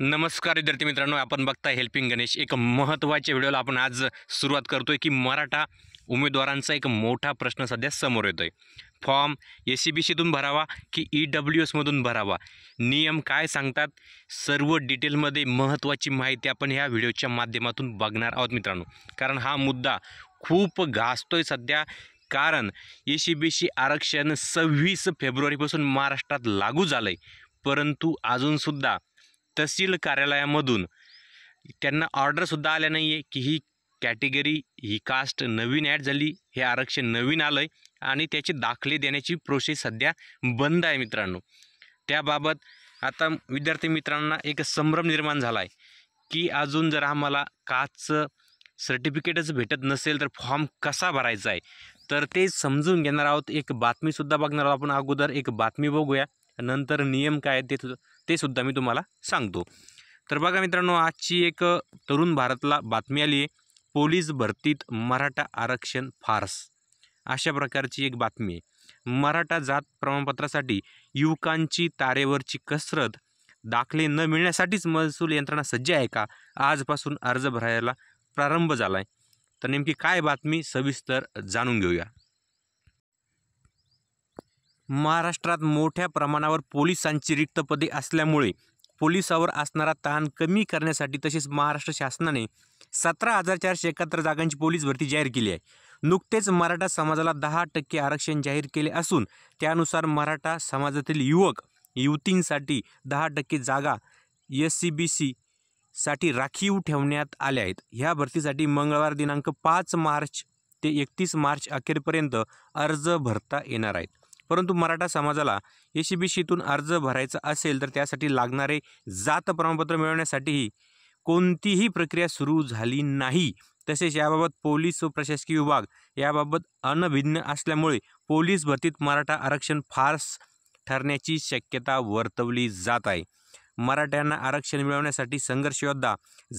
नमस्कार विद्यार्थी मित्रांनो आपण बघता हेल्पिंग गणेश एक महत्त्वाच्या व्हिडिओला आपण आज सुरुवात करतो आहे की मराठा उमेदवारांचा एक मोठा प्रश्न सध्या समोर येतो आहे form A e C B सीतून भरावा की ई e डब्ल्यू एसमधून भरावा नियम काय सांगतात सर्व डिटेलमध्ये महत्त्वाची माहिती आपण ह्या व्हिडिओच्या माध्यमातून बघणार आहोत मित्रांनो कारण हा मुद्दा खूप घासतोय सध्या कारण ए सी बी सी आरक्षण सव्वीस फेब्रुवारीपासून महाराष्ट्रात लागू झालं आहे परंतु अजूनसुद्धा तहसील कार्यालयामधून त्यांना ऑर्डरसुद्धा आल्या नाही आहे की ही कॅटेगरी ही कास्ट नवीन ॲड झाली हे आरक्षण नवीन आलं आहे आणि त्याचे दाखले देण्याची प्रोसेस सध्या बंद आहे मित्रांनो त्याबाबत आता विद्यार्थी मित्रांना एक संभ्रम निर्माण झाला आहे की अजून जर आम्हाला कास्टचं सर्टिफिकेटच भेटत नसेल तर फॉर्म कसा भरायचा आहे तर ते समजून घेणार आहोत एक बातमीसुद्धा बघणार आहोत आपण अगोदर एक बातमी बघूया नंतर नियम काय ते ते सुद्धा मी तुम्हाला सांगतो तर बघा मित्रांनो आजची एक तरुण भारतला बातमी आली आहे पोलीस भरतीत मराठा आरक्षण फारस अशा प्रकारची एक बातमी आहे मराठा जात प्रमाणपत्रासाठी युवकांची तारेवरची कसरत दाखले न मिळण्यासाठीच महसूल यंत्रणा सज्ज आहे का आजपासून अर्ज भरायला प्रारंभ झाला आहे तर नेमकी काय बातमी सविस्तर जाणून घेऊया महाराष्ट्रात मोठ्या प्रमाणावर पोलिसांची रिक्त पदे असल्यामुळे पोलिसावर असणारा ताण कमी करण्यासाठी तसेच महाराष्ट्र शासनाने सतरा हजार चारशे एकाहत्तर जागांची पोलीस भरती जाहीर केली आहे नुकतेच मराठा समाजाला दहा टक्के आरक्षण जाहीर केले असून त्यानुसार मराठा समाजातील युवक युवतींसाठी दहा टक्के जागा एस सी बी सी साठी राखीव ठेवण्यात आल्या आहेत ह्या भरतीसाठी मंगळवार दिनांक पाच मार्च ते एकतीस मार्च अखेरपर्यंत अर्ज भरता येणार आहेत परंतु मराठा समाजाला एसीबीसीतून अर्ज भरायचा असेल तर त्यासाठी लागणारे जात प्रमाणपत्र मिळवण्यासाठीही कोणतीही प्रक्रिया सुरू झाली नाही तसेच याबाबत पोलीस व प्रशासकीय विभाग याबाबत अनभिज्ञ असल्यामुळे पोलीस भरतीत मराठा आरक्षण फारस ठरण्याची शक्यता वर्तवली जात आहे मराठ्यांना आरक्षण मिळवण्यासाठी संघर्ष योद्धा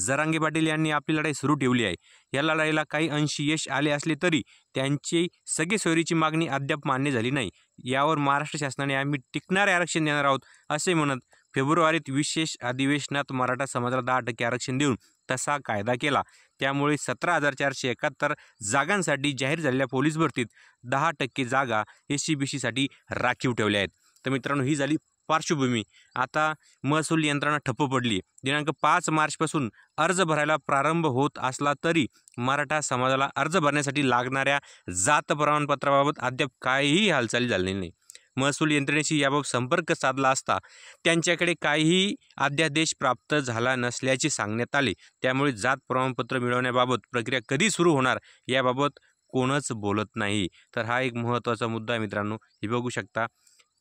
जरांगे पाटील यांनी आपली लढाई सुरू ठेवली आहे या लढाईला काही अंशी यश आले असले तरी त्यांची सगळे सोयरीची मागणी अद्याप मान्य झाली नाही यावर महाराष्ट्र शासनाने आम्ही टिकणारे आरक्षण देणार आहोत असे म्हणत फेब्रुवारीत विशेष अधिवेशनात मराठा समाजाला दहा टक्के आरक्षण देऊन तसा कायदा केला त्यामुळे सतरा हजार चारशे एकाहत्तर जागांसाठी जाहीर झालेल्या पोलीस भरतीत दहा टक्के जागा एस सी बी सीसाठी राखीव ठेवल्या आहेत तर मित्रांनो ही झाली पार्श्वभूमी आता महसूल यंत्रणा ठप्प पडली दिनांक पाच मार्चपासून अर्ज भरायला प्रारंभ होत असला तरी मराठा समाजाला अर्ज भरण्यासाठी लागणाऱ्या जात प्रमाणपत्राबाबत अद्याप काहीही हालचाली झालेली नाही महसूल यंत्रणेशी याबाबत संपर्क साधला असता त्यांच्याकडे काहीही अध्यादेश प्राप्त झाला नसल्याचे सांगण्यात आले त्यामुळे जात प्रमाणपत्र मिळवण्याबाबत प्रक्रिया कधी सुरू होणार याबाबत कोणच बोलत नाही तर हा एक महत्त्वाचा मुद्दा मित्रांनो हे बघू शकता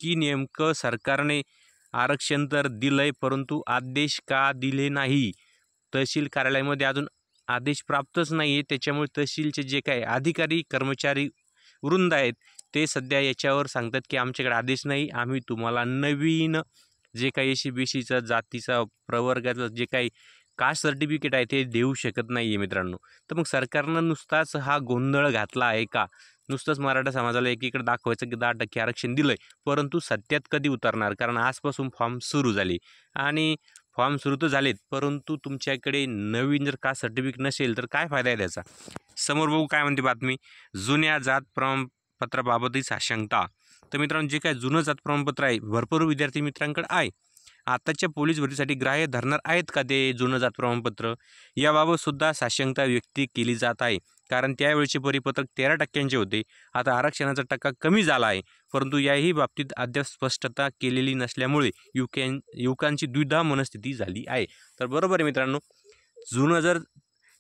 की नेमकं सरकारने आरक्षण तर दिलं आहे परंतु आदेश का दिले नाही तहसील कार्यालयामध्ये अजून आदेश प्राप्तच नाही आहे त्याच्यामुळे तहसीलचे जे काही अधिकारी कर्मचारी वृंद आहेत ते सध्या याच्यावर सांगतात की आमच्याकडे आदेश नाही आम्ही तुम्हाला नवीन जे काही एसी बी जातीचा प्रवर्गाचं जे काही कास्ट सर्टिफिकेट आहे ते देऊ शकत नाही आहे मित्रांनो तर मग सरकारनं नुसताच हा गोंधळ घातला आहे का नुसतंच मराठा समाजाला एकीकडे दाखवायचं की दहा टक्के आरक्षण दिलं आहे परंतु सत्यात कधी उतरणार कारण आजपासून फॉर्म सुरू झाले आणि फॉर्म सुरू तर झालेत परंतु तुमच्याकडे नवीन जर का सर्टिफिकेट नसेल तर काय फायदा आहे त्याचा समोर बघू काय म्हणते बातमी जुन्या जात प्रमाणपत्राबाबतही साशंकता तर मित्रांनो जे काय जुनं जात प्रमाणपत्र आहे भरपूर विद्यार्थी मित्रांकडे आहे आताच्या पोलीस भरतीसाठी ग्राह्य धरणार आहेत का ते जुनं जात प्रमाणपत्र याबाबतसुद्धा साशंकता व्यक्त केली जात आहे कारण त्यावेळचे परिपत्रक तेरा टक्क्यांचे होते आता आरक्षणाचा टक्का कमी झाला आहे परंतु याही बाबतीत अद्याप स्पष्टता केलेली नसल्यामुळे युवकां युवकांची द्विधा मनस्थिती झाली आहे तर बरोबर आहे मित्रांनो जुनं जर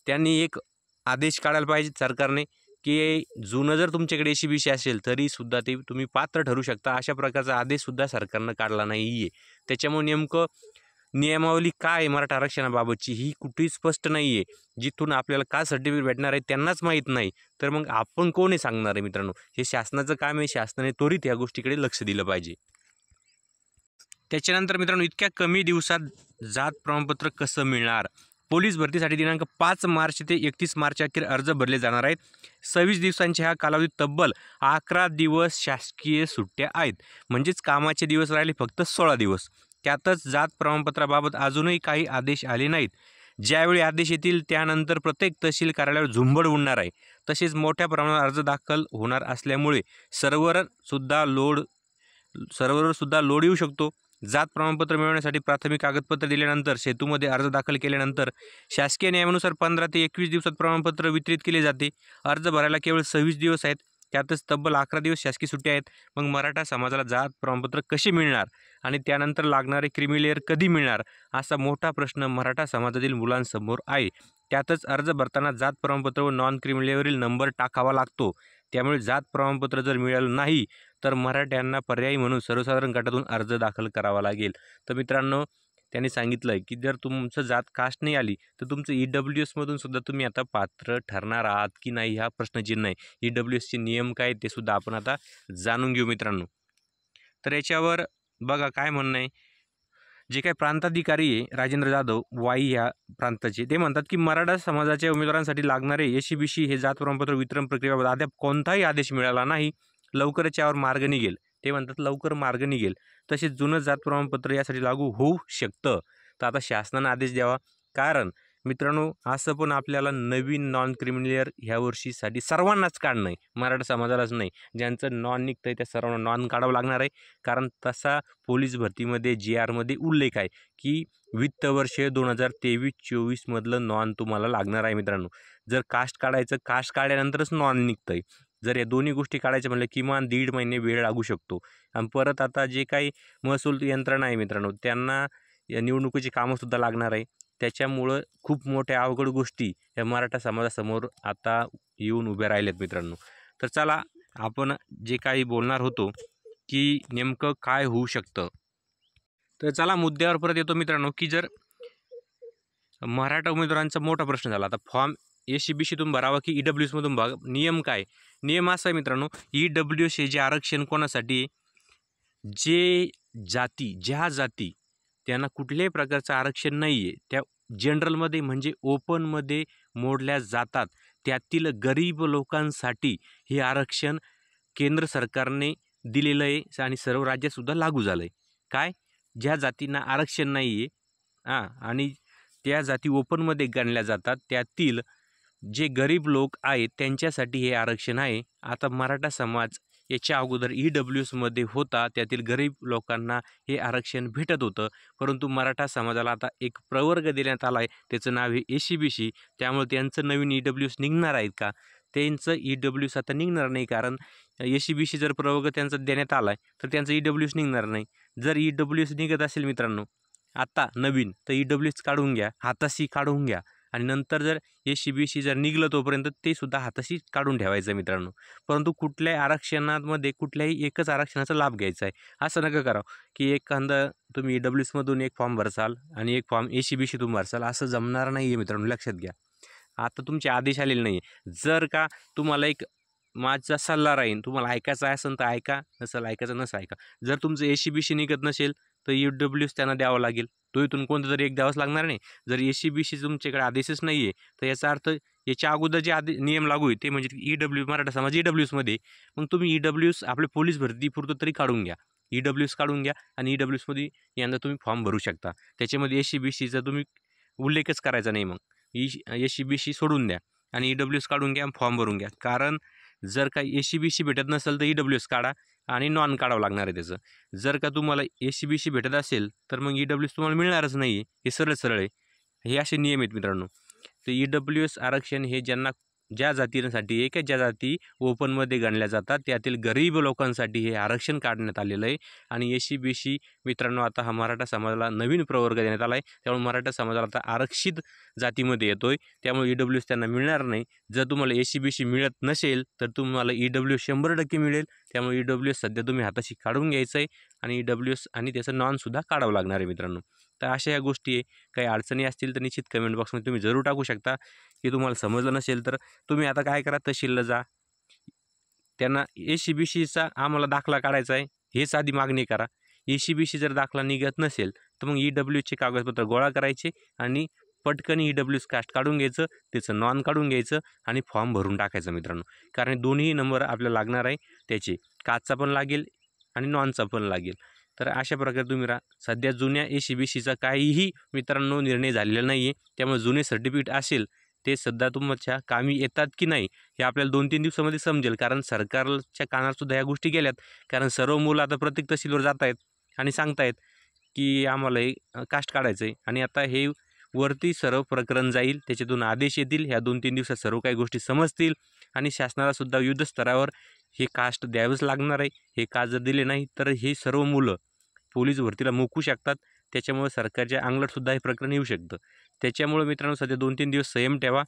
त्यांनी एक आदेश काढायला पाहिजे सरकारने की जुनं जर तुमच्याकडे अशी सी असेल तरीसुद्धा ते तुम्ही पात्र ठरू शकता अशा प्रकारचा आदेशसुद्धा सरकारनं काढला नाही आहे त्याच्यामुळे नेमकं नियमावली काय आहे मराठा आरक्षणाबाबतची ही कुठेही स्पष्ट नाही आहे जिथून आपल्याला का सर्टिफिकेट भेटणार आहे त्यांनाच माहीत नाही तर मग आपण कोणी सांगणार आहे मित्रांनो हे शासनाचं काम आहे शासनाने त्वरित या गोष्टीकडे लक्ष दिलं पाहिजे त्याच्यानंतर मित्रांनो इतक्या कमी दिवसात जात प्रमाणपत्र कसं मिळणार पोलीस भरतीसाठी दिनांक पाच मार्च ते एकतीस मार्च अखेर अर्ज भरले जाणार आहेत सव्वीस दिवसांच्या ह्या कालावधीत तब्बल अकरा दिवस शासकीय सुट्ट्या आहेत म्हणजेच कामाचे दिवस राहिले फक्त सोळा दिवस त्यातच जात प्रमाणपत्राबाबत अजूनही काही आदेश आले नाहीत ज्यावेळी आदेश येतील त्यानंतर प्रत्येक तहसील कार्यालयावर झुंबड उडणार आहे तसेच मोठ्या प्रमाणावर अर्ज दाखल होणार असल्यामुळे सर्वरसुद्धा लोड सुद्धा लोड येऊ शकतो जात प्रमाणपत्र मिळवण्यासाठी प्राथमिक कागदपत्र दिल्यानंतर सेतूमध्ये अर्ज दाखल केल्यानंतर शासकीय नियमानुसार पंधरा ते एकवीस दिवसात प्रमाणपत्र वितरित केले जाते अर्ज भरायला केवळ सव्वीस दिवस आहेत त्यातच तब्बल अकरा दिवस शासकीय सुट्ट्या आहेत मग मराठा समाजाला जात प्रमाणपत्र कसे मिळणार आणि त्यानंतर लागणारे क्रिमिलेअर कधी मिळणार असा मोठा प्रश्न मराठा समाजातील मुलांसमोर आहे त्यातच अर्ज भरताना जात प्रमाणपत्र व नॉन क्रिमिलेअरवरील नंबर टाकावा लागतो त्यामुळे जात प्रमाणपत्र जर मिळालं नाही तर मराठ्यांना पर्यायी म्हणून सर्वसाधारण गटातून अर्ज दाखल करावा लागेल तर मित्रांनो त्यांनी सांगितलं आहे की जर तुमचं जात कास्ट नाही आली तर तुमचं ई e डब्ल्यू एसमधून सुद्धा तुम्ही आता पात्र ठरणार आहात की नाही हा प्रश्नचिन्ह आहे ई e डब्ल्यू एसचे नियम काय ते सुद्धा आपण आता जाणून घेऊ मित्रांनो तर याच्यावर बघा काय म्हणणं आहे जे काही प्रांताधिकारी आहे राजेंद्र जाधव वाई ह्या प्रांताचे ते म्हणतात की मराठा समाजाच्या उमेदवारांसाठी लागणारे एसीबीसी हे जात प्रमाणपत्र वितरण प्रक्रियेबाबत अद्याप कोणताही आदेश मिळाला नाही लवकरच यावर मार्ग निघेल ते म्हणतात लवकर मार्ग निघेल तसेच जुनं जात प्रमाणपत्र यासाठी लागू होऊ शकतं तर आता शासनानं आदेश द्यावा कारण मित्रांनो असं पण आपल्याला नवीन नॉन क्रिमिनल ह्या वर्षीसाठी सर्वांनाच काढणं आहे मराठा समाजालाच नाही ज्यांचं नॉन निघतं आहे त्या सर्वांना नॉन काढावं लागणार आहे कारण तसा पोलीस भरतीमध्ये जी आरमध्ये उल्लेख आहे की वित्त वर्ष दोन हजार तेवीस चोवीसमधलं नॉन तुम्हाला लागणार आहे मित्रांनो जर कास्ट काढायचं कास्ट काढल्यानंतरच नॉन निघतं आहे जर या दोन्ही गोष्टी काढायच्या म्हणलं किमान दीड महिने वेळ लागू शकतो आणि परत आता जे काही महसूल यंत्रणा आहे मित्रांनो त्यांना या निवडणुकीची कामंसुद्धा लागणार आहे त्याच्यामुळं खूप मोठ्या अवघड गोष्टी या मराठा समाजासमोर आता येऊन उभ्या राहिल्यात मित्रांनो तर चला आपण जे काही बोलणार होतो की नेमकं काय होऊ शकतं तर चला मुद्द्यावर परत येतो मित्रांनो की जर मराठा उमेदवारांचा मोठा प्रश्न झाला आता फॉर्म ए सी बी सीतून भरावा की ई e डब्ल्यू एसमधून भाग नियम काय नियम असा आहे मित्रांनो ई डब्ल्यू सी जे आरक्षण कोणासाठी जे जाती ज्या जाती त्यांना कुठल्याही प्रकारचं आरक्षण नाही आहे त्या जनरलमध्ये म्हणजे ओपनमध्ये मोडल्या जातात त्यातील गरीब लोकांसाठी हे आरक्षण केंद्र सरकारने दिलेलं आहे आणि सर्व राज्यातसुद्धा लागू झालं आहे काय ज्या जातींना आरक्षण नाही आहे हां आणि त्या जाती ओपनमध्ये गणल्या जातात त्यातील जे गरीब लोक आहेत त्यांच्यासाठी हे आरक्षण आहे आता मराठा समाज याच्या अगोदर ई e डब्ल्यू एसमध्ये होता त्यातील गरीब लोकांना हे आरक्षण भेटत होतं परंतु मराठा समाजाला आता एक प्रवर्ग देण्यात आला आहे त्याचं नाव आहे ए सी बी सी त्यामुळे त्यांचं नवीन ई डब्ल्यू एस निघणार आहेत का त्यांचं ई डब्ल्यू एस आता निघणार नाही कारण ए सी बी सी जर प्रवर्ग त्यांचा देण्यात आला आहे तर त्यांचं ई डब्ल्यू एस निघणार नाही जर ई डब्ल्यू एस निघत असेल मित्रांनो आत्ता नवीन तर ई डब्ल्यू एस काढून घ्या हाताशी काढून घ्या आणि नंतर जर हे सी बी सी जर निघलं तोपर्यंत ते सुद्धा हाताशी काढून ठेवायचं मित्रांनो परंतु कुठल्याही आरक्षणामध्ये कुठल्याही एकच आरक्षणाचा लाभ घ्यायचा आहे असं नका करावं की एखादा तुम्ही डब्ल्यू e एसमधून एक फॉर्म भरसाल आणि एक form A C B C तुम्ही भरसाल असं जमणार नाही आहे मित्रांनो लक्षात घ्या आता तुमचे आदेश आलेले नाही जर का तुम्हाला एक माझा सल्ला राहीन तुम्हाला ऐकायचा असेल तर ऐका नसेल ऐकायचं नसं ऐका जर तुमचं ए बी सी निघत नसेल तर ई e डब्ल्यूच त्यांना द्यावा लागेल तो इथून कोणतं तरी एक द्यावाच लागणार नाही जर ए सी बी सी तुमच्याकडे आदेशच नाही आहे तर याचा अर्थ याच्या अगोदर जे आदे नियम लागू आहे ते म्हणजे ई e डब्ल्यू मराठा समाज ई e डब्ल्यूसमध्ये मग तुम्ही ई डब्ल्यूस आपले पोलीस भरती तरी काढून घ्या ई डब्ल्यूस काढून घ्या आणि ई डब्ल्यूसमध्ये यांना तुम्ही फॉर्म भरू शकता त्याच्यामध्ये ए सी बी सीचा तुम्ही उल्लेखच करायचा नाही मग E A C B C सोडून द्या आणि ई डब्ल्यूस काढून घ्या फॉर्म भरून घ्या कारण जर काही ए सी बी सी भेटत नसेल तर ई डब्ल्यू एस काढा आणि नॉन काढावं लागणार आहे त्याचं जर का तुम्हाला ए सी बी सी भेटत असेल तर मग ई डब्ल्यू एस तुम्हाला मिळणारच नाही हे सरळ सरळ आहे हे असे नियम आहेत मित्रांनो तर ई डब्ल्यू एस आरक्षण हे ज्यांना ज्या जातींसाठी एकच ज्या जाती ओपनमध्ये गणल्या जातात त्यातील गरीब लोकांसाठी हे आरक्षण काढण्यात आलेलं आहे आणि सी बी सी मित्रांनो आता हा मराठा समाजाला नवीन प्रवर्ग देण्यात आला आहे त्यामुळे मराठा समाजाला आता आरक्षित जातीमध्ये येतो आहे त्यामुळे ई डब्ल्यू एस त्यांना मिळणार नाही जर तुम्हाला ए सी बी सी मिळत नसेल तर तुम्हाला ई डब्ल्यू एस शंभर टक्के मिळेल त्यामुळे ई डब्ल्यू एस सध्या तुम्ही हाताशी काढून घ्यायचं आहे आणि ई डब्ल्यू एस आणि त्याचं नॉनसुद्धा काढावं लागणार आहे मित्रांनो तर अशा या गोष्टी आहे काही अडचणी असतील तर निश्चित कमेंट बॉक्समध्ये तुम्ही जरूर टाकू शकता की तुम्हाला समजलं नसेल तर तुम्ही आता काय करा तहसीलला जा त्यांना ए सी बी सीचा आम्हाला दाखला काढायचा आहे हेच आधी मागणी करा ए सी बी सी जर दाखला निघत नसेल तर मग ई e डब्ल्यूचे कागदपत्र गोळा करायचे आणि पटकन ई डब्ल्यू कास्ट काढून घ्यायचं त्याचं नॉन काढून घ्यायचं आणि फॉर्म भरून टाकायचं मित्रांनो कारण दोन्ही नंबर आपल्याला लागणार आहे त्याचे काचचा पण लागेल आणि नॉनचा पण लागेल तर अशा प्रकारे तुम्ही राहा सध्या जुन्या ए सी बी सीचा काहीही मित्रांनो निर्णय झालेला नाही आहे त्यामुळे जुने सर्टिफिकेट असेल ते सध्या तुमच्या कामी येतात की नाही हे आपल्याला दोन तीन दिवसामध्ये समजेल कारण सरकारच्या कानातसुद्धा ह्या गोष्टी गेल्यात कारण सर्व मुलं आता प्रत्येक तहसीलवर जात आहेत आणि सांगतायत की आम्हाला हे कास्ट काढायचं आहे आणि आता हे वरती सर्व प्रकरण जाईल त्याच्यातून आदेश येतील ह्या दोन तीन दिवसात सर्व काही गोष्टी समजतील आणि शासनालासुद्धा युद्धस्तरावर हे कास्ट द्यावंच लागणार आहे हे कास्ट जर दिले नाही तर हे सर्व मुलं पोलीस भरतीला मुकू शकतात त्याच्यामुळे सरकारच्या अंगलटसुद्धा हे प्रकरण येऊ शकतं त्याच्यामुळे मित्रांनो सध्या दोन तीन दिवस संयम ठेवा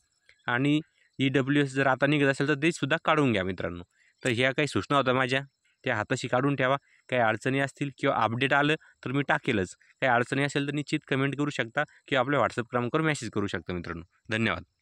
आणि ई डब्ल्यू एस जर आता निघत असेल तर ते सुद्धा काढून घ्या मित्रांनो तर ह्या काही सूचना होत्या माझ्या त्या हाताशी काढून ठेवा काही अडचणी असतील किंवा अपडेट आलं तर मी टाकेलच काही अडचणी असेल तर निश्चित कमेंट करू शकता किंवा आपल्या व्हॉट्सअप क्रमांकावर मेसेज करू शकता मित्रांनो धन्यवाद